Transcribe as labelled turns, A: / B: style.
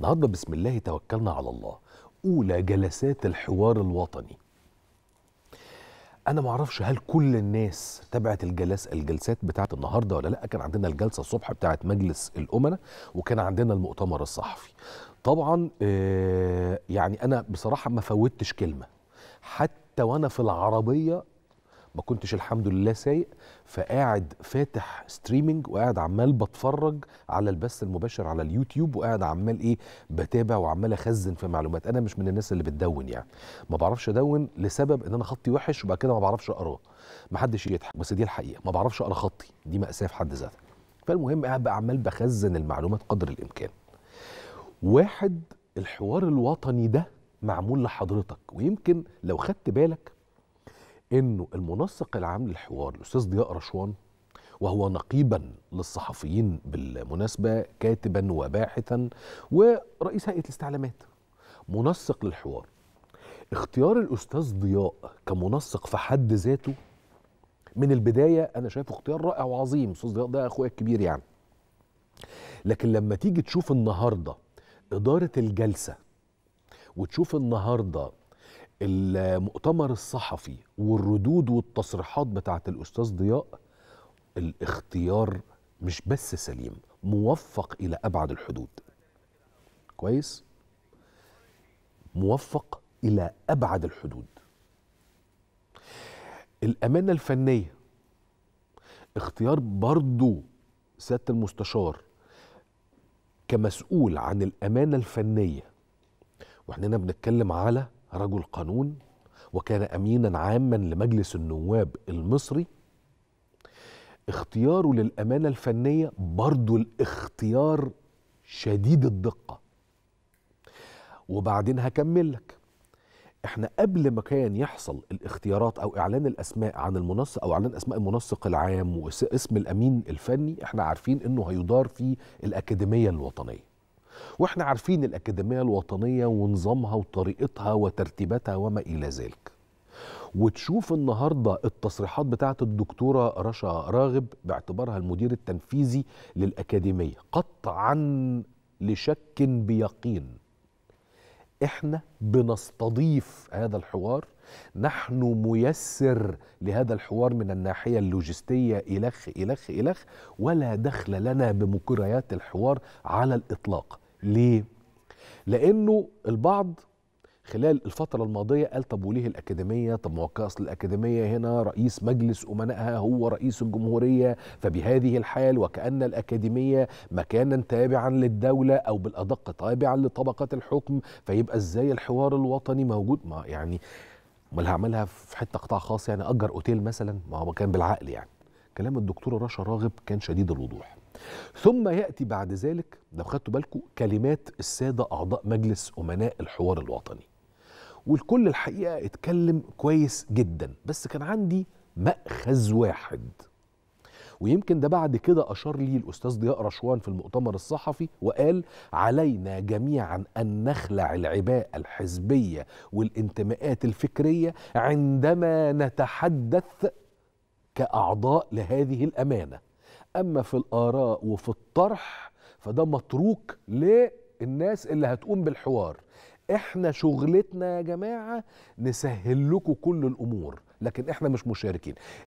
A: النهارده بسم الله توكلنا على الله اولى جلسات الحوار الوطني انا ما اعرفش هل كل الناس تابعت الجلس الجلسات بتاعه النهارده ولا لا كان عندنا الجلسه الصبح بتاعه مجلس الامناء وكان عندنا المؤتمر الصحفي طبعا آه، يعني انا بصراحه ما فوتش كلمه حتى وانا في العربيه ما كنتش الحمد لله سايق فقاعد فاتح ستريمنج وقاعد عمال بتفرج على البث المباشر على اليوتيوب وقاعد عمال ايه بتابع وعمال اخزن في معلومات انا مش من الناس اللي بتدون يعني ما بعرفش ادون لسبب ان انا خطي وحش وبعد كده ما بعرفش اقراه ما حدش يضحك بس دي الحقيقه ما بعرفش اقرا خطي دي ماساه في حد ذاتها فالمهم قاعد بقى عمال بخزن المعلومات قدر الامكان واحد الحوار الوطني ده معمول لحضرتك ويمكن لو خدت بالك انه المنسق العام للحوار الاستاذ ضياء رشوان وهو نقيبا للصحفيين بالمناسبه كاتبا وباحثا ورئيس هيئه الاستعلامات منسق للحوار اختيار الاستاذ ضياء كمنسق في حد ذاته من البدايه انا شايفه اختيار رائع وعظيم استاذ ضياء ده اخويا الكبير يعني لكن لما تيجي تشوف النهارده اداره الجلسه وتشوف النهارده المؤتمر الصحفي والردود والتصريحات بتاعت الاستاذ ضياء الاختيار مش بس سليم موفق الى ابعد الحدود كويس موفق الى ابعد الحدود الامانه الفنيه اختيار برضو سياده المستشار كمسؤول عن الامانه الفنيه واحنا بنتكلم على رجل قانون وكان امينا عاما لمجلس النواب المصري اختياره للامانه الفنيه برضو الاختيار شديد الدقه وبعدين هكمل لك احنا قبل ما كان يحصل الاختيارات او اعلان الاسماء عن المنسق او اعلان اسماء المنسق العام واسم الامين الفني احنا عارفين انه هيدار في الاكاديميه الوطنيه واحنا عارفين الاكاديميه الوطنيه ونظامها وطريقتها وترتيباتها وما الى ذلك وتشوف النهارده التصريحات بتاعه الدكتوره رشا راغب باعتبارها المدير التنفيذي للاكاديميه قطعا لشك بيقين احنا بنستضيف هذا الحوار نحن ميسر لهذا الحوار من الناحيه اللوجستيه الخ الخ الخ ولا دخل لنا بمكريات الحوار على الاطلاق ليه؟ لأنه البعض خلال الفترة الماضية قال طب وليه الأكاديمية؟ طب ما أصل الأكاديمية هنا رئيس مجلس أمنائها هو رئيس الجمهورية فبهذه الحال وكأن الأكاديمية مكانا تابعا للدولة أو بالأدق تابعا لطبقة الحكم فيبقى إزاي الحوار الوطني موجود؟ ما يعني امال هعملها في حته قطاع خاص يعني اجر اوتيل مثلا ما هو كان بالعقل يعني كلام الدكتوره رشا راغب كان شديد الوضوح ثم يأتي بعد ذلك لو خدتوا بالكم كلمات السادة أعضاء مجلس أمناء الحوار الوطني والكل الحقيقة اتكلم كويس جدا بس كان عندي مأخذ واحد ويمكن ده بعد كده أشار لي الأستاذ ضياء رشوان في المؤتمر الصحفي وقال علينا جميعا أن نخلع العباءة الحزبية والانتماءات الفكرية عندما نتحدث كأعضاء لهذه الأمانة اما في الاراء وفي الطرح فده متروك للناس اللي هتقوم بالحوار احنا شغلتنا يا جماعه نسهل لكم كل الامور لكن احنا مش مشاركين